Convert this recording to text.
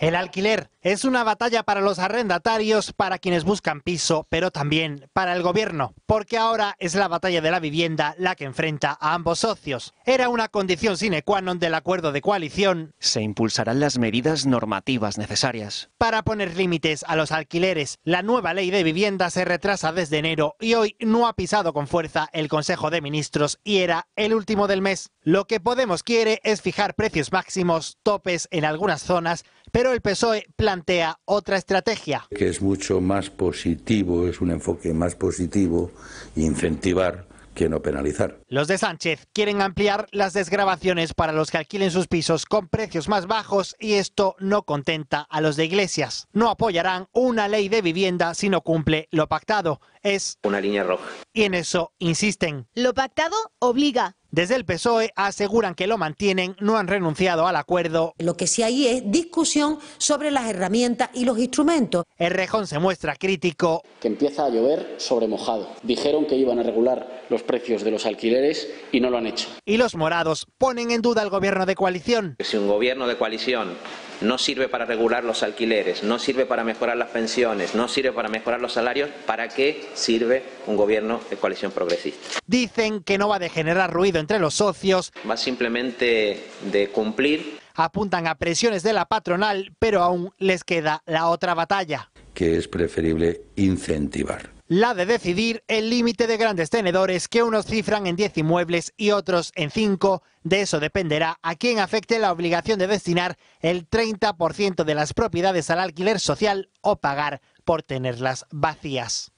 El alquiler es una batalla para los arrendatarios, para quienes buscan piso, pero también para el gobierno, porque ahora es la batalla de la vivienda la que enfrenta a ambos socios. Era una condición sine qua non del acuerdo de coalición. Se impulsarán las medidas normativas necesarias. Para poner límites a los alquileres, la nueva ley de vivienda se retrasa desde enero y hoy no ha pisado con fuerza el Consejo de Ministros y era el último del mes. Lo que Podemos quiere es fijar precios máximos, topes en algunas zonas, pero el PSOE plantea otra estrategia. Que es mucho más positivo, es un enfoque más positivo, incentivar que no penalizar. Los de Sánchez quieren ampliar las desgrabaciones para los que alquilen sus pisos con precios más bajos y esto no contenta a los de Iglesias. No apoyarán una ley de vivienda si no cumple lo pactado. Es una línea roja. Y en eso insisten. Lo pactado obliga desde el PSOE aseguran que lo mantienen, no han renunciado al acuerdo. Lo que sí hay es discusión sobre las herramientas y los instrumentos. el Errejón se muestra crítico. Que empieza a llover sobre mojado. Dijeron que iban a regular los precios de los alquileres y no lo han hecho. Y los morados ponen en duda al gobierno de coalición. Si un gobierno de coalición no sirve para regular los alquileres, no sirve para mejorar las pensiones, no sirve para mejorar los salarios, ¿para qué sirve un gobierno de coalición progresista? Dicen que no va a degenerar ruido entre los socios. Va simplemente de cumplir. Apuntan a presiones de la patronal, pero aún les queda la otra batalla. Que es preferible incentivar la de decidir el límite de grandes tenedores que unos cifran en 10 inmuebles y otros en 5. De eso dependerá a quién afecte la obligación de destinar el 30% de las propiedades al alquiler social o pagar por tenerlas vacías.